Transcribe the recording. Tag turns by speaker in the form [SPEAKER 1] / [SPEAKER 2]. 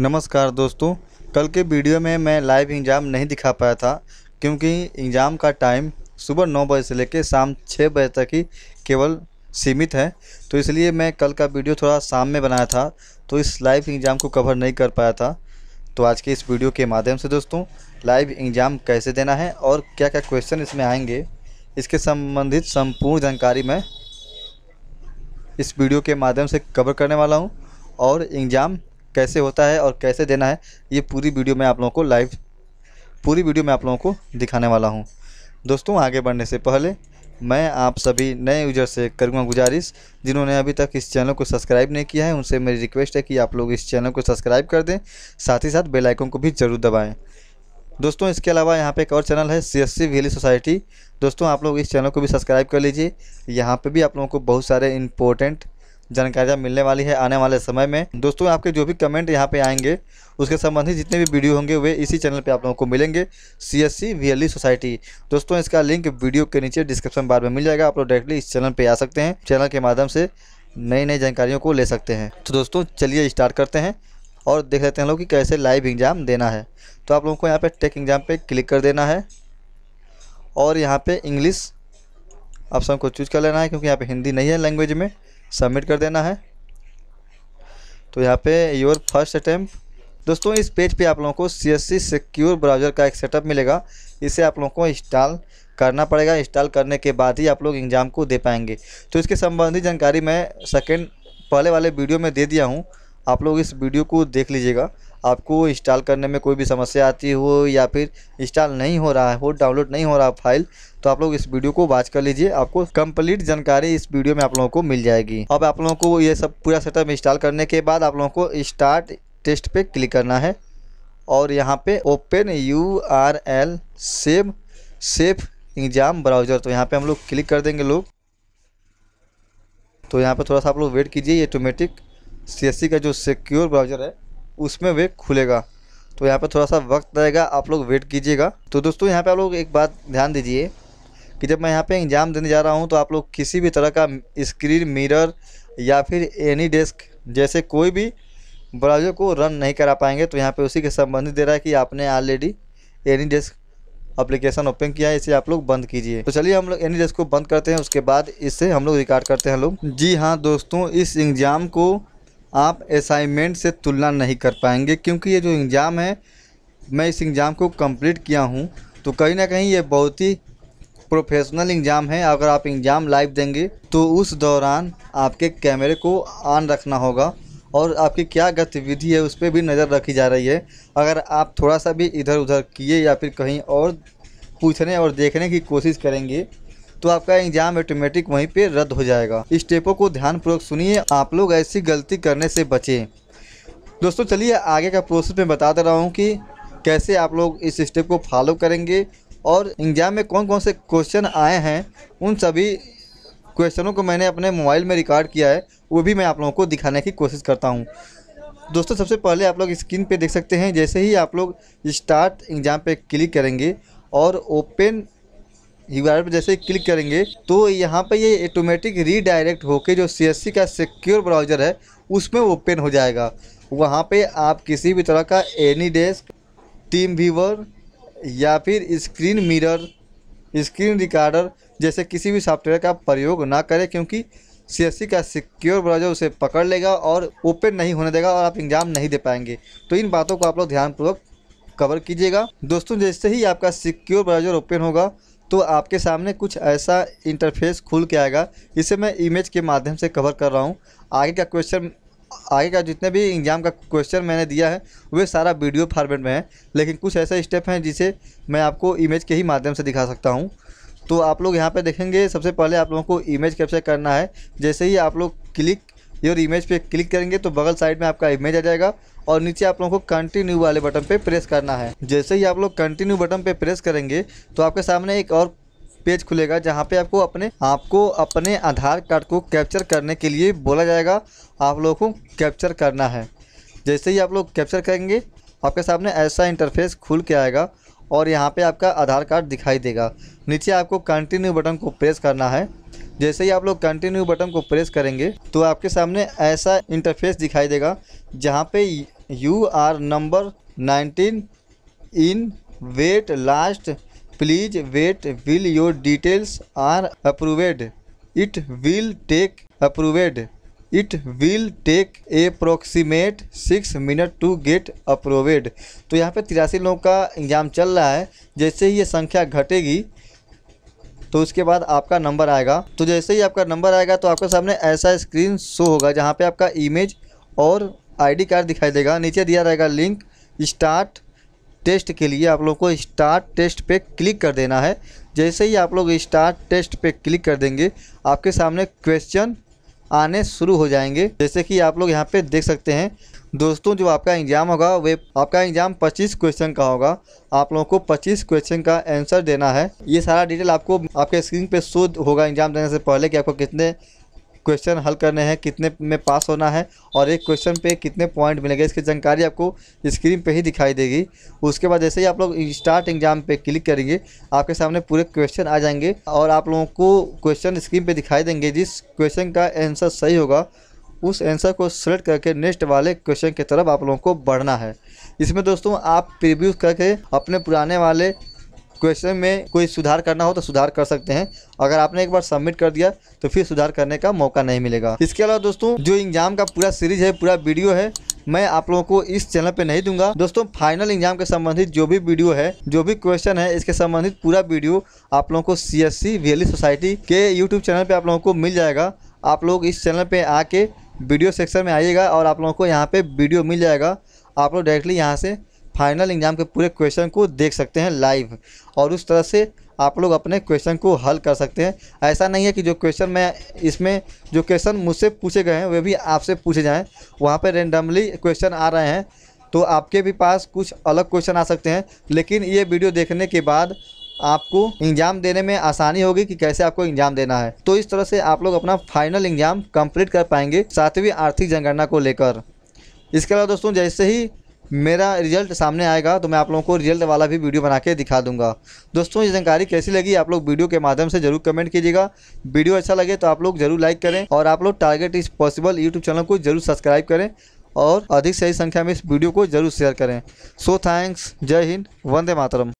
[SPEAKER 1] नमस्कार दोस्तों कल के वीडियो में मैं लाइव एग्ज़ाम नहीं दिखा पाया था क्योंकि एग्ज़ाम का टाइम सुबह नौ बजे से लेकर शाम छः बजे तक ही केवल सीमित है तो इसलिए मैं कल का वीडियो थोड़ा शाम में बनाया था तो इस लाइव एग्ज़ाम को कवर नहीं कर पाया था तो आज के इस वीडियो के माध्यम से दोस्तों लाइव एग्ज़ाम कैसे देना है और क्या क्या क्वेश्चन इसमें आएंगे इसके संबंधित संपूर्ण जानकारी मैं इस वीडियो के माध्यम से कवर करने वाला हूँ और एग्ज़ाम कैसे होता है और कैसे देना है ये पूरी वीडियो मैं आप लोगों को लाइव पूरी वीडियो मैं आप लोगों को दिखाने वाला हूँ दोस्तों आगे बढ़ने से पहले मैं आप सभी नए यूजर से करूँगा गुजारिश जिन्होंने अभी तक इस चैनल को सब्सक्राइब नहीं किया है उनसे मेरी रिक्वेस्ट है कि आप लोग इस चैनल को सब्सक्राइब कर दें साथ ही साथ बेल आइकन को भी ज़रूर दबाएं दोस्तों इसके अलावा यहाँ पे एक और चैनल है C S C valley society दोस्तों आप लोग इस चैनल को भी सब्सक्राइब कर लीजिए यहाँ पे भी आप लोगों को बहुत सारे इम्पोर्टेंट जानकारियाँ मिलने वाली है आने वाले समय में दोस्तों आपके जो भी कमेंट यहाँ पे आएंगे उसके संबंधित जितने भी वीडियो होंगे वे इसी चैनल पे आप लोगों को मिलेंगे सी एस सोसाइटी दोस्तों इसका लिंक वीडियो के नीचे डिस्क्रिप्शन बार में मिल जाएगा आप लोग डायरेक्टली इस चैनल पर आ सकते हैं चैनल के माध्यम से नई नई जानकारियों को ले सकते हैं तो दोस्तों चलिए स्टार्ट करते हैं और देख लेते हैं लोग कि कैसे लाइव एग्ज़ाम देना है तो आप लोगों को यहाँ पर टेक एग्ज़ाम पर क्लिक कर देना है और यहाँ पर इंग्लिस ऑप्शन को चूज कर लेना है क्योंकि यहाँ पे हिंदी नहीं है लैंग्वेज में सबमिट कर देना है तो यहाँ पे योर फर्स्ट अटैम्प दोस्तों इस पेज पे आप लोगों को C S C secure browser का एक सेटअप मिलेगा इसे आप लोगों को इंस्टॉल करना पड़ेगा इंस्टॉल करने के बाद ही आप लोग एग्ज़ाम को दे पाएंगे तो इसके संबंधित जानकारी मैं सेकेंड पहले वाले वीडियो में दे दिया हूँ आप लोग इस वीडियो को देख लीजिएगा आपको इंस्टॉल करने में कोई भी समस्या आती हो या फिर इंस्टॉल नहीं हो रहा है डाउनलोड नहीं हो रहा फाइल तो आप लोग इस वीडियो को वॉच कर लीजिए आपको कंप्लीट जानकारी इस वीडियो में आप लोगों को मिल जाएगी अब आप लोगों को ये सब पूरा सेटअप इंस्टॉल करने के बाद आप लोगों को स्टार्ट टेस्ट पे क्लिक करना है और यहाँ पे open U R L save safe exam browser तो यहाँ पे हम लोग क्लिक कर देंगे लोग तो यहाँ पे थोड़ा सा आप लोग वेट कीजिए ये ऑटोमेटिक सी का जो सिक्योर ब्राउज़र है उसमें वे खुलेगा तो यहाँ पर थोड़ा सा वक्त रहेगा आप लोग वेट कीजिएगा तो दोस्तों यहाँ पे आप लोग एक बात ध्यान दीजिए कि जब मैं यहाँ पे एग्ज़ाम देने जा रहा हूँ तो आप लोग किसी भी तरह का स्क्रीन मिरर या फिर एनी डेस्क जैसे कोई भी ब्राउजर को रन नहीं करा पाएंगे तो यहाँ पे उसी के संबंधित दे रहा है कि आपने already AnyDesk application open किया है इसे आप लोग बंद कीजिए तो चलिए हम लोग एनी डेस्क को बंद करते हैं उसके बाद इससे हम लोग रिकॉर्ड करते हैं लोग जी हाँ दोस्तों इस एग्ज़ाम को आप असाइनमेंट से तुलना नहीं कर पाएंगे क्योंकि ये जो एग्ज़ाम है मैं इस एग्ज़ाम को कंप्लीट किया हूँ तो कहीं ना कहीं ये बहुत ही प्रोफेशनल एग्ज़ाम है अगर आप एग्ज़ाम लाइव देंगे तो उस दौरान आपके कैमरे को ऑन रखना होगा और आपकी क्या गतिविधि है उस पर भी नज़र रखी जा रही है अगर आप थोड़ा सा भी इधर उधर किए या फिर कहीं और पूछने और देखने की कोशिश करेंगे तो आपका एग्जाम ऑटोमेटिक वहीं पे रद्द हो जाएगा स्टेपों को ध्यानपूर्वक सुनिए आप लोग ऐसी गलती करने से बचें दोस्तों चलिए आगे का प्रोसेस मैं बता दे रहा हूँ कि कैसे आप लोग इस स्टेप को फॉलो करेंगे और एग्ज़ाम में कौन कौन से क्वेश्चन आए हैं उन सभी क्वेश्चनों को मैंने अपने मोबाइल में रिकॉर्ड किया है वो भी मैं आप लोगों को दिखाने की कोशिश करता हूँ दोस्तों सबसे पहले आप लोग स्क्रीन पे देख सकते हैं जैसे ही आप लोग स्टार्ट एग्ज़ाम पे क्लिक करेंगे और ओपन यू पर जैसे क्लिक करेंगे तो यहाँ पर ये ऑटोमेटिक रीडायरेक्ट होके जो सी का सिक्योर ब्राउज़र है उसमें ओपन हो जाएगा वहाँ पे आप किसी भी तरह का एनी डेस्क टीम व्यूवर या फिर स्क्रीन मिरर स्क्रीन रिकॉर्डर जैसे किसी भी सॉफ्टवेयर का प्रयोग ना करें क्योंकि सी का सिक्योर ब्राउजर उसे पकड़ लेगा और ओपन नहीं होने देगा और आप एग्ज़ाम नहीं दे पाएंगे तो इन बातों को आप लोग ध्यानपूर्वक कवर कीजिएगा दोस्तों जैसे ही आपका सिक्योर ब्राउजर ओपन होगा तो आपके सामने कुछ ऐसा इंटरफेस खुल के आएगा इसे मैं इमेज के माध्यम से कवर कर रहा हूँ आगे का क्वेश्चन आगे का जितने भी एग्जाम का क्वेश्चन मैंने दिया है वे सारा वीडियो फॉर्मेट में है लेकिन कुछ ऐसे स्टेप हैं जिसे मैं आपको इमेज के ही माध्यम से दिखा सकता हूँ तो आप लोग यहाँ पर देखेंगे सबसे पहले आप लोगों को इमेज कैप्चर करना है जैसे ही आप लोग क्लिक योर इमेज पे क्लिक करेंगे तो बगल साइड में आपका इमेज आ जाएगा और नीचे आप लोगों को कंटिन्यू वाले बटन पे प्रेस करना है जैसे ही आप लोग कंटिन्यू बटन पे प्रेस करेंगे तो आपके सामने एक और पेज खुलेगा जहाँ पे आपको अपने आपको अपने आधार कार्ड को कैप्चर करने के लिए बोला जाएगा आप लोगों को कैप्चर करना है जैसे ही आप लोग कैप्चर करेंगे आपके सामने ऐसा इंटरफेस खुल के आएगा और यहाँ पे आपका आधार कार्ड दिखाई देगा नीचे आपको कंटिन्यू बटन को प्रेस करना है जैसे ही आप लोग कंटिन्यू बटन को प्रेस करेंगे तो आपके सामने ऐसा इंटरफेस दिखाई देगा जहाँ पे you are number 19 in wait last please wait will your details are approved it will take approved it will take approximate six minute to get approved तो यहाँ पे तिरासी लोगों का एग्ज़ाम चल रहा है जैसे ही ये संख्या घटेगी तो उसके बाद आपका नंबर आएगा तो जैसे ही आपका नंबर आएगा तो आपके सामने ऐसा स्क्रीन शो होगा जहाँ पर आपका इमेज और आई कार्ड दिखाई देगा नीचे दिया रहेगा लिंक स्टार्ट टेस्ट के लिए आप लोग को स्टार्ट टेस्ट पे क्लिक कर देना है जैसे ही आप लोग स्टार्ट टेस्ट पे क्लिक कर देंगे आपके सामने क्वेश्चन आने शुरू हो जाएंगे जैसे कि आप लोग यहाँ पे देख सकते हैं दोस्तों जो आपका एग्ज़ाम होगा वे आपका एग्ज़ाम 25 क्वेश्चन का होगा आप लोगों को 25 क्वेश्चन का आंसर देना है ये सारा डिटेल आपको आपके स्क्रीन पे शो होगा एग्ज़ाम देने से पहले कि आपको कितने क्वेश्चन हल करने हैं कितने में पास होना है और एक क्वेश्चन पे कितने पॉइंट मिलेंगे इसकी जानकारी आपको स्क्रीन पे ही दिखाई देगी उसके बाद जैसे ही आप लोग स्टार्ट एग्जाम पे क्लिक करेंगे आपके सामने पूरे क्वेश्चन आ जाएंगे और आप लोगों को क्वेश्चन स्क्रीन पर दिखाई देंगे जिस क्वेश्चन का आंसर सही होगा उस आंसर को सेलेक्ट करके नेक्स्ट वाले क्वेश्चन की तरफ आप लोगों को बढ़ना है इसमें दोस्तों आप प्रिव्यू करके अपने पुराने वाले क्वेश्चन में कोई सुधार करना हो तो सुधार कर सकते हैं अगर आपने एक बार सबमिट कर दिया तो फिर सुधार करने का मौका नहीं मिलेगा इसके अलावा दोस्तों जो एग्जाम का पूरा सीरीज है पूरा वीडियो है मैं आप लोगों को इस चैनल पे नहीं दूंगा दोस्तों फाइनल एग्जाम के संबंधित जो भी वीडियो है जो भी क्वेश्चन है इसके संबंधित पूरा वीडियो आप लोगों को सी एस सोसाइटी के यूट्यूब चैनल पर आप लोगों को मिल जाएगा आप लोग इस चैनल पर आके वीडियो सेक्शन में आइएगा और आप लोगों को यहाँ पर वीडियो मिल जाएगा आप लोग डायरेक्टली यहाँ से फाइनल एग्ज़ाम के पूरे क्वेश्चन को देख सकते हैं लाइव और उस तरह से आप लोग अपने क्वेश्चन को हल कर सकते हैं ऐसा नहीं है कि जो क्वेश्चन मैं इसमें जो क्वेश्चन मुझसे पूछे गए हैं वे भी आपसे पूछे जाएँ वहाँ पर रेंडमली क्वेश्चन आ रहे हैं तो आपके भी पास कुछ अलग क्वेश्चन आ सकते हैं लेकिन ये वीडियो देखने के बाद आपको एग्ज़ाम देने में आसानी होगी कि कैसे आपको एग्ज़ाम देना है तो इस तरह से आप लोग अपना फाइनल एग्ज़ाम कंप्लीट कर पाएंगे सातवीं आर्थिक जनगणना को लेकर इसके अलावा दोस्तों जैसे ही मेरा रिजल्ट सामने आएगा तो मैं आप लोगों को रिजल्ट वाला भी वीडियो बना के दिखा दूंगा दोस्तों ये जानकारी कैसी लगी आप लोग वीडियो के माध्यम से जरूर कमेंट कीजिएगा वीडियो अच्छा लगे तो आप लोग जरूर लाइक करें और आप लोग टारगेट इस पॉसिबल यूट्यूब चैनल को जरूर सब्सक्राइब करें और अधिक से अधिक संख्या में इस वीडियो को जरूर शेयर करें सो थैंक्स जय हिंद वंदे मातरम